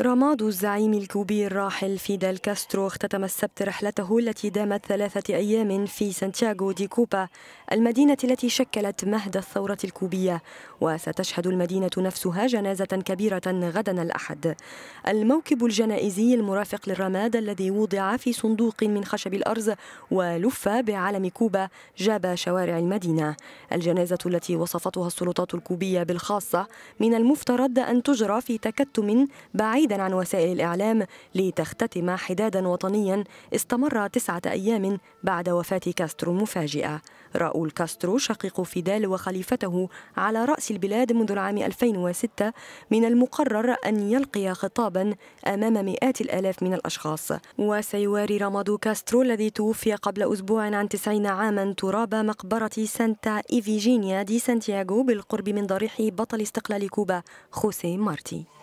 رماد الزعيم الكوبي الراحل فيدال كاسترو اختتم السبت رحلته التي دامت ثلاثة أيام في سانتياغو دي كوبا المدينة التي شكلت مهد الثورة الكوبية وستشهد المدينة نفسها جنازة كبيرة غدا الأحد الموكب الجنائزي المرافق للرماد الذي وضع في صندوق من خشب الأرز ولف بعلم كوبا جاب شوارع المدينة الجنازة التي وصفتها السلطات الكوبية بالخاصة من المفترض أن تجرى في تكتم بعيد بعيدا عن وسائل الإعلام لتختتم حدادا وطنيا استمر تسعة أيام بعد وفاة كاسترو المفاجئة راؤول كاسترو شقيق فيدال وخليفته على رأس البلاد منذ العام 2006 من المقرر أن يلقي خطابا أمام مئات الآلاف من الأشخاص وسيواري رامادو كاسترو الذي توفي قبل أسبوع عن 90 عاما تراب مقبرة سانتا إيفيجينيا دي سانتياغو بالقرب من ضريح بطل استقلال كوبا خوسيه مارتي